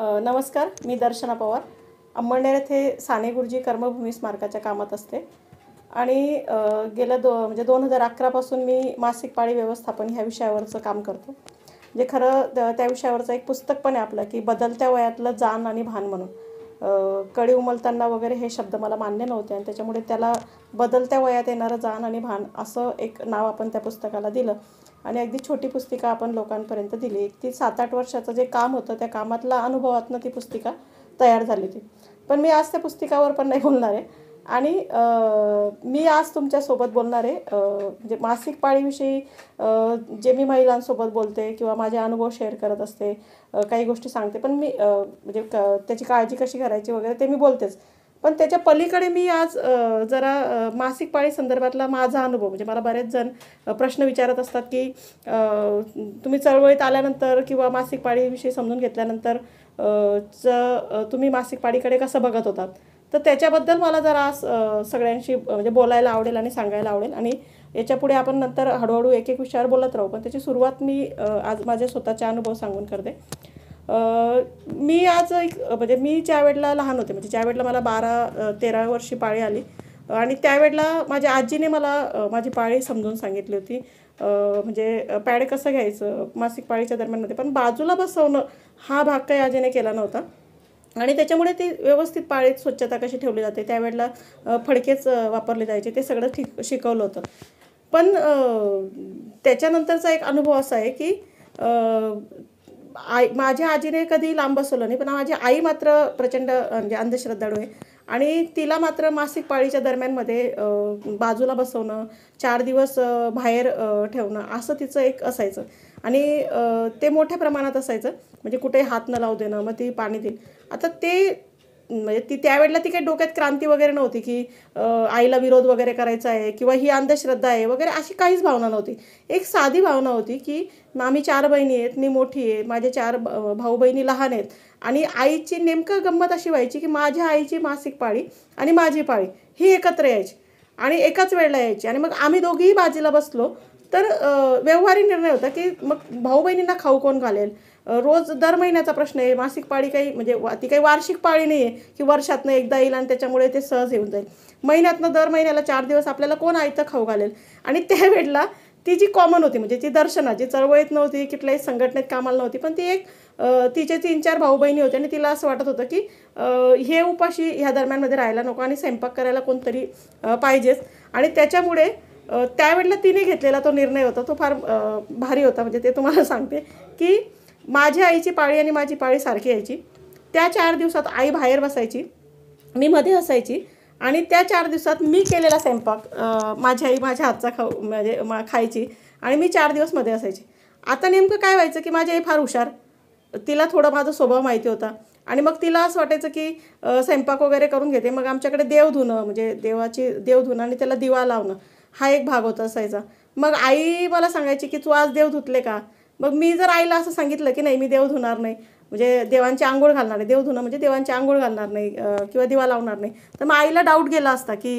नमस्कार मी दर्शना पवार अंमळनेर येथे साने गुरुजी कर्मभूमी स्मारकाच्या कामात असते आणि गेल्या दो म्हणजे दोन हजार अकरापासून मी मासिक पाळी व्यवस्थापन ह्या विषयावरचं काम करतो जे खरं त्या विषयावरचं एक पुस्तक पण आहे आपलं की बदलत्या वयातलं जाण आणि भान म्हणून कडी उमलताना वगैरे हे शब्द मला मान्य नव्हते आणि त्याच्यामुळे त्याला बदलत्या वयात येणारं जाण आणि भान असं एक नाव आपण त्या पुस्तकाला दिलं आणि अगदी छोटी पुस्तिका आपण लोकांपर्यंत दिली एक ती सात आठ वर्षाचं जे काम होतं त्या कामातला अनुभवातनं ती पुस्तिका तयार झाली होती पण मी आज त्या पुस्तिकावर पण नाही बोलणार आहे आणि मी आज तुमच्यासोबत बोलणार आहे म्हणजे मासिक पाळीविषयी जे मी महिलांसोबत बोलते किंवा माझे अनुभव शेअर करत असते काही गोष्टी सांगते पण मी म्हणजे क त्याची काळजी कशी करायची वगैरे ते मी बोलतेच पण त्याच्या पलीकडे मी आज जरा मासिक पाळी संदर्भातला माझा अनुभव म्हणजे मला बरेच जण प्रश्न विचारत असतात की तुम्ही चळवळीत आल्यानंतर किंवा मासिक पाळीविषयी समजून घेतल्यानंतर च तुम्ही मासिक पाळीकडे कसं बघत होतात तर त्याच्याबद्दल मला जरा सगळ्यांशी म्हणजे बोलायला आवडेल आणि सांगायला आवडेल आणि याच्यापुढे आपण नंतर हळूहळू एक एक विषयावर बोलत राहू पण त्याची सुरुवात मी आज माझे स्वतःचे अनुभव सांगून करते मी आज एक म्हणजे मी ज्या वेळेला लहान होते म्हणजे ज्या वेळेला मला बारा तेरा वर्षी पाळी आली आणि त्यावेळेला माझ्या आजीने मला माझी पाळी समजून सांगितली होती म्हणजे पॅड कसं घ्यायचं मासिक पाळीच्या दरम्यानमध्ये पण बाजूला बसवणं हा भाग काही आजीने केला नव्हता आणि त्याच्यामुळे ती व्यवस्थित पाळीत स्वच्छता कशी ठेवली जाते त्यावेळेला फडकेच वापरले जायचे ते सगळं ठीक शिकवलं होतं पण त्याच्यानंतरचा एक अनुभव असा आहे की आई माझ्या आजीने कधी लांब बसवलं नाही पण माझी आई मात्र प्रचंड म्हणजे अंधश्रद्धाळू आहे आणि तिला मात्र मासिक पाळीच्या दरम्यानमध्ये बाजूला बसवणं चार दिवस बाहेर ठेवणं असं तिचं एक असायचं आणि ते मोठ्या प्रमाणात असायचं म्हणजे कुठे हात न लावू देणं मग ती पाणी देईल आता ते म्हणजे ती त्यावेळेला ती काही डोक्यात क्रांती वगैरे नव्हती की आईला विरोध वगैरे करायचा आहे किंवा ही अंधश्रद्धा आहे वगैरे अशी काहीच भावना नव्हती एक साधी भावना होती की आम्ही चार बहिणी आहेत मी मोठी आहे माझे चार भाऊ बहिणी लहान आहेत आणि आईची नेमकं गंमत अशी व्हायची की माझ्या आईची मासिक पाळी आणि माझी पाळी ही एकत्र यायची आणि एकाच वेळेला यायची आणि मग आम्ही दोघीही बाजूला बसलो तर व्यवहारी निर्णय होता की मग भाऊ बहिणींना खाऊ कोण घालेल रोज दर महिन्याचा प्रश्न आहे मासिक पाळी काही म्हणजे ती काही वार्षिक पाळी नाही आहे की वर्षातनं एकदा येईल आणि त्याच्यामुळे ते सहज येऊन जाईल महिन्यातनं दर महिन्याला चार दिवस आपल्याला कोण आयतं खाऊ घालेल आणि त्यावेळेला ती जी कॉमन होती म्हणजे ती दर्शनाची चळवळीत नव्हती कुठल्याही संघटनेत कामाला नव्हती पण ती एक तिचे तीन चार भाऊ बहिणी होते आणि तिला असं वाटत होतं की हे उपाशी ह्या दरम्यानमध्ये राहायला नको आणि स्वयंपाक करायला कोणतरी पाहिजेच आणि त्याच्यामुळे त्यावेळेला तिने घेतलेला तो निर्णय होता तो फार भारी होता म्हणजे ते तुम्हाला सांगते की माझ्या आईची पाळी आणि माझी पाळी सारखी यायची त्या चार दिवसात आई बाहेर बसायची मी मध्ये असायची आणि त्या चार दिवसात मी केलेला स्वयंपाक माझी आई माझ्या हातचा खाऊ म्हणजे मा खायची आणि मी चार दिवस मध्ये असायची आता नेमकं काय व्हायचं की माझी आई फार हुशार तिला थोडं माझा स्वभाव माहिती होता आणि मग तिला असं वाटायचं की स्वयंपाक वगैरे करून घेते मग आमच्याकडे देव धुणं म्हणजे देवाची देव धुणं आणि त्याला दिवा लावणं हा एक भाग होता असायचा मग आई मला सांगायची की तू आज देव धुतले का मग मी जर आईला असं सांगितलं की नाही मी देव धुणार नाही म्हणजे देवांची आंघोळ घालणार नाही देव धुणं म्हणजे देवांची आंघोळ घालणार नाही किंवा दिवा लावणार नाही तर मग आईला डाऊट गेला असता की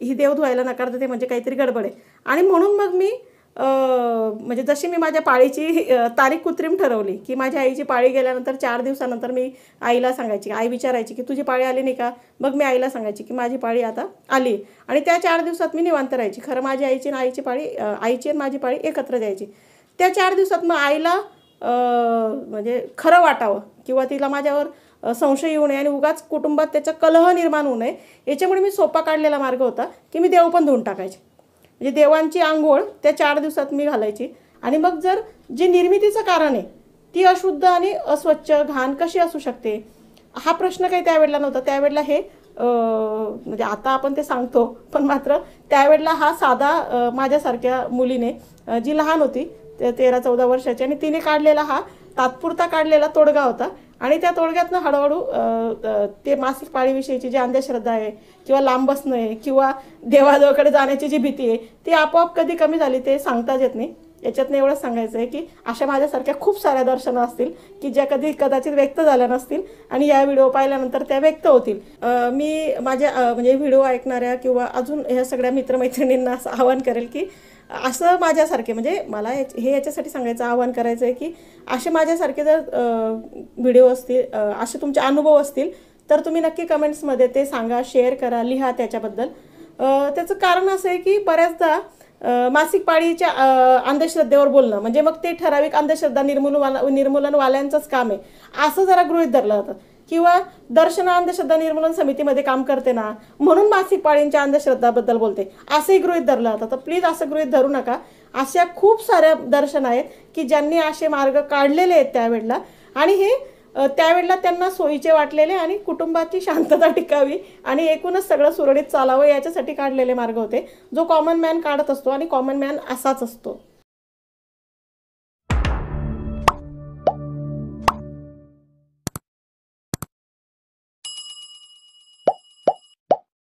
ही देव धुवायला नकार ते म्हणजे काहीतरी गडबड आहे आणि म्हणून मग मी म्हणजे जशी मी माझ्या पाळीची तारीख कृत्रिम ठरवली की माझ्या आईची पाळी गेल्यानंतर चार दिवसानंतर मी आईला सांगायची आई विचारायची की तुझी पाळी आली नाही का मग मी आईला सांगायची की माझी पाळी आता आली आणि त्या चार दिवसात मी निवांत राहायची खरं माझी आईची आणि आईची पाळी आईची आणि माझी पाळी एकत्र द्यायची त्या चार दिवसात मग आईला म्हणजे खरं वाटावं किंवा तिला माझ्यावर संशय येऊ नये आणि उगाच कुटुंबात त्याचा कलह निर्माण होऊ नये याच्यामुळे मी सोपा काढलेला मार्ग होता की मी देव पण धुवून टाकायचे म्हणजे देवांची आंघोळ त्या चार दिवसात मी घालायची आणि मग जर जी निर्मितीचं कारण आहे ती अशुद्ध आणि अस्वच्छ घाण कशी असू शकते हा प्रश्न काही त्यावेळेला नव्हता त्यावेळेला हे म्हणजे आता आपण ते सांगतो पण मात्र त्यावेळेला हा साधा माझ्यासारख्या मुलीने जी लहान होती ते तेरा चौदा वर्षाची आणि तिने काढलेला हा तात्पुरता काढलेला तोडगा होता आणि त्या तोडग्यातनं हळूहळू ते मासिक पाळीविषयीची जी अंधश्रद्धा आहे किंवा लांब बसणं आहे किंवा देवाजवळकडे जाण्याची जी भीती आहे ती आपोआप कधी कमी झाली ते सांगताच येत नाही याच्यातनं एवढंच सांगायचं आहे की अशा माझ्यासारख्या खूप साऱ्या दर्शनं असतील की ज्या कधी कदाचित व्यक्त झाल्या नसतील आणि या व्हिडिओ पाहिल्यानंतर त्या व्यक्त होतील मी माझ्या म्हणजे व्हिडिओ ऐकणाऱ्या किंवा अजून ह्या सगळ्या मित्रमैत्रिणींना असं आवाहन करेल की असं माझ्यासारखे म्हणजे मला हे याच्यासाठी सांगायचं आवाहन करायचं आहे की असे माझ्यासारखे जर व्हिडिओ असतील असे तुमचे अनुभव असतील तर तुम्ही नक्की कमेंट्समध्ये ते सांगा शेअर करा लिहा त्याच्याबद्दल त्याचं कारण असं आहे की बऱ्याचदा मासिक पाळीच्या अंधश्रद्धेवर बोलणं म्हणजे मग ते ठराविक अंधश्रद्धा निर्मूलवाला निर्मूलनवाल्यांचंच काम आहे असं जरा गृहित धरलं जातं किंवा दर्शन अंधश्रद्धा निर्मूलन समितीमध्ये काम करते ना म्हणून मासिक पाळींच्या अंधश्रद्धाबद्दल बोलते असंही गृहित धरलं जातं तर प्लीज असं गृहित धरू नका अशा खूप साऱ्या दर्शन आहेत की ज्यांनी असे मार्ग काढलेले आहेत त्यावेळेला आणि हे त्यावेळेला त्यांना सोयीचे वाटलेले आणि कुटुंबाची शांतता टिकावी आणि एकूणच सगळं सुरळीत चालावं याच्यासाठी काढलेले मार्ग होते जो कॉमन मॅन काढत असतो आणि कॉमन मॅन असाच असतो